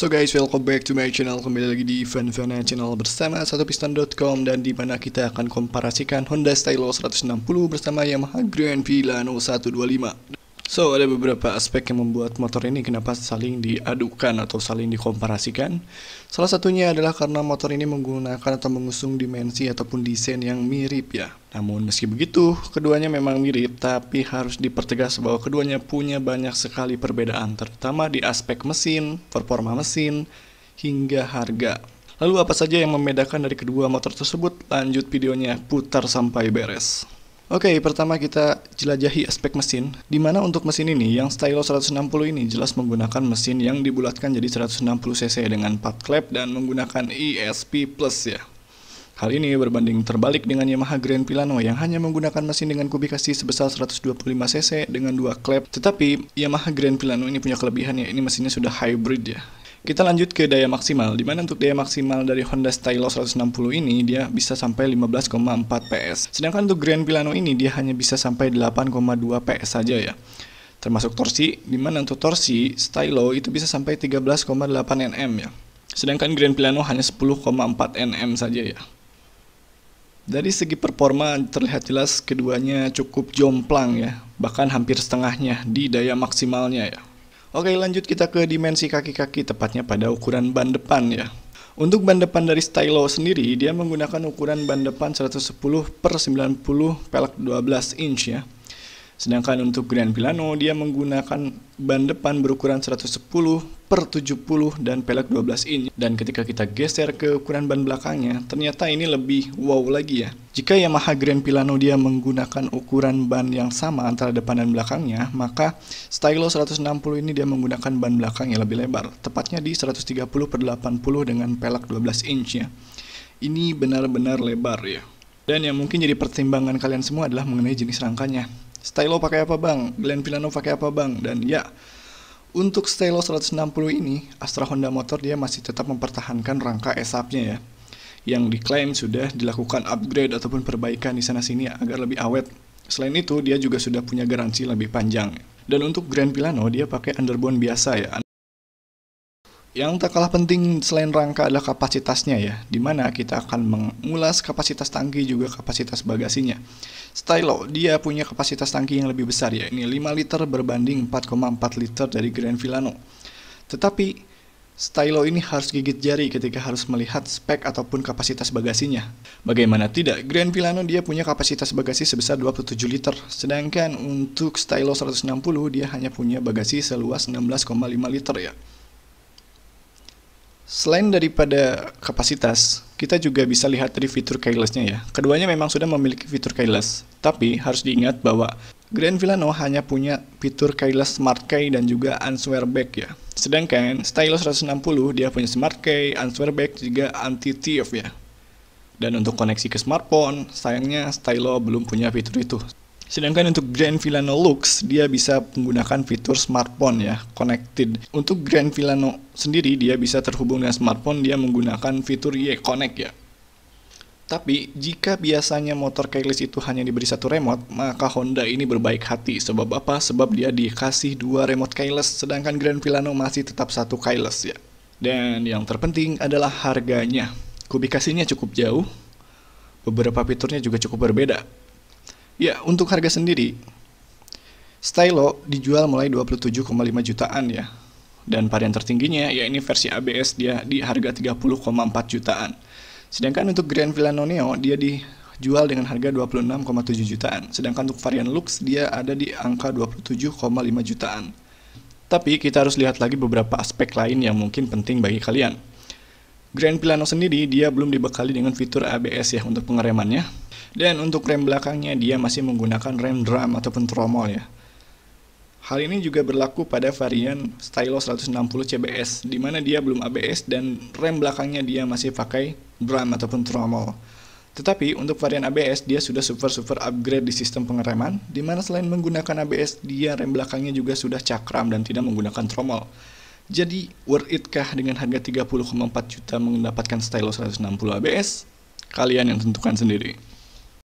So guys, welcome back to my channel Kembali lagi di Van Vana Channel bersama satu satupiston.com Dan di mana kita akan komparasikan Honda Stylo 160 bersama Yamaha Grand Villano 125 So, ada beberapa aspek yang membuat motor ini kenapa saling diadukan atau saling dikomparasikan. Salah satunya adalah karena motor ini menggunakan atau mengusung dimensi ataupun desain yang mirip ya. Namun meski begitu, keduanya memang mirip tapi harus dipertegas bahwa keduanya punya banyak sekali perbedaan terutama di aspek mesin, performa mesin, hingga harga. Lalu apa saja yang membedakan dari kedua motor tersebut? Lanjut videonya, putar sampai beres. Oke, okay, pertama kita jelajahi aspek mesin, di mana untuk mesin ini, yang Stylo 160 ini jelas menggunakan mesin yang dibulatkan jadi 160cc dengan 4 klep dan menggunakan ESP Plus ya. Hal ini berbanding terbalik dengan Yamaha Grand Pilano yang hanya menggunakan mesin dengan kubikasi sebesar 125cc dengan dua klep. Tetapi Yamaha Grand Pilano ini punya kelebihan ya, ini mesinnya sudah hybrid ya. Kita lanjut ke daya maksimal, dimana untuk daya maksimal dari Honda Stylo 160 ini dia bisa sampai 15,4 PS. Sedangkan untuk Grand Pilano ini dia hanya bisa sampai 8,2 PS saja ya. Termasuk torsi, dimana untuk torsi Stylo itu bisa sampai 13,8 Nm ya. Sedangkan Grand Pilano hanya 10,4 Nm saja ya. Dari segi performa terlihat jelas keduanya cukup jomplang ya, bahkan hampir setengahnya di daya maksimalnya ya. Oke lanjut kita ke dimensi kaki-kaki, tepatnya pada ukuran ban depan ya. Untuk ban depan dari Stylo sendiri, dia menggunakan ukuran ban depan 110 per 90 pelek 12 inch ya. Sedangkan untuk Grand Milano dia menggunakan ban depan berukuran 110 per 70 dan pelek 12 inch dan ketika kita geser ke ukuran ban belakangnya ternyata ini lebih wow lagi ya jika Yamaha Grand Pilano dia menggunakan ukuran ban yang sama antara depan dan belakangnya maka Stylo 160 ini dia menggunakan ban belakang yang lebih lebar tepatnya di 130 per 80 dengan pelek 12 inch ya ini benar-benar lebar ya dan yang mungkin jadi pertimbangan kalian semua adalah mengenai jenis rangkanya Stylo pakai apa bang? Grand Pilano pakai apa bang? Dan ya, untuk Stelo 160 ini, Astra Honda Motor dia masih tetap mempertahankan rangka ESAP-nya ya. Yang diklaim sudah dilakukan upgrade ataupun perbaikan di sana-sini agar lebih awet. Selain itu, dia juga sudah punya garansi lebih panjang. Dan untuk Grand Pilano, dia pakai underbone biasa ya. Yang tak kalah penting selain rangka adalah kapasitasnya ya, dimana kita akan mengulas kapasitas tangki juga kapasitas bagasinya. Stylo, dia punya kapasitas tangki yang lebih besar ya, ini 5 liter berbanding 4,4 liter dari Grand Villano. Tetapi, Stylo ini harus gigit jari ketika harus melihat spek ataupun kapasitas bagasinya. Bagaimana tidak, Grand Villano dia punya kapasitas bagasi sebesar 27 liter, sedangkan untuk Stylo 160 dia hanya punya bagasi seluas 16,5 liter ya. Selain daripada kapasitas, kita juga bisa lihat dari fitur keylessnya ya. Keduanya memang sudah memiliki fitur keyless, tapi harus diingat bahwa Grand Villano hanya punya fitur keyless smart key dan juga answer back ya. Sedangkan Stylus 160 dia punya smart key, answer back juga anti thief ya. Dan untuk koneksi ke smartphone, sayangnya Stylo belum punya fitur itu. Sedangkan untuk Grand Villano Lux, dia bisa menggunakan fitur smartphone ya, connected. Untuk Grand Villano sendiri, dia bisa terhubung dengan smartphone, dia menggunakan fitur Y-Connect ya. Tapi, jika biasanya motor keyless itu hanya diberi satu remote, maka Honda ini berbaik hati. Sebab apa? Sebab dia dikasih dua remote keyless, sedangkan Grand Villano masih tetap satu keyless ya. Dan yang terpenting adalah harganya. Kubikasinya cukup jauh, beberapa fiturnya juga cukup berbeda. Ya, untuk harga sendiri, Stylo dijual mulai 27,5 jutaan ya. Dan varian tertingginya, ya ini versi ABS dia di harga 30,4 jutaan. Sedangkan untuk Grand Villano Neo, dia dijual dengan harga 26,7 jutaan. Sedangkan untuk varian Lux, dia ada di angka 27,5 jutaan. Tapi kita harus lihat lagi beberapa aspek lain yang mungkin penting bagi kalian. Grand Pilano sendiri dia belum dibekali dengan fitur ABS ya untuk pengeremannya. Dan untuk rem belakangnya dia masih menggunakan rem drum ataupun tromol ya. Hal ini juga berlaku pada varian Stylo 160 CBS di mana dia belum ABS dan rem belakangnya dia masih pakai drum ataupun tromol. Tetapi untuk varian ABS dia sudah super-super upgrade di sistem pengereman di mana selain menggunakan ABS dia rem belakangnya juga sudah cakram dan tidak menggunakan tromol. Jadi worth it kah dengan harga 30,4 juta mendapatkan stylus 160 ABS? Kalian yang tentukan sendiri.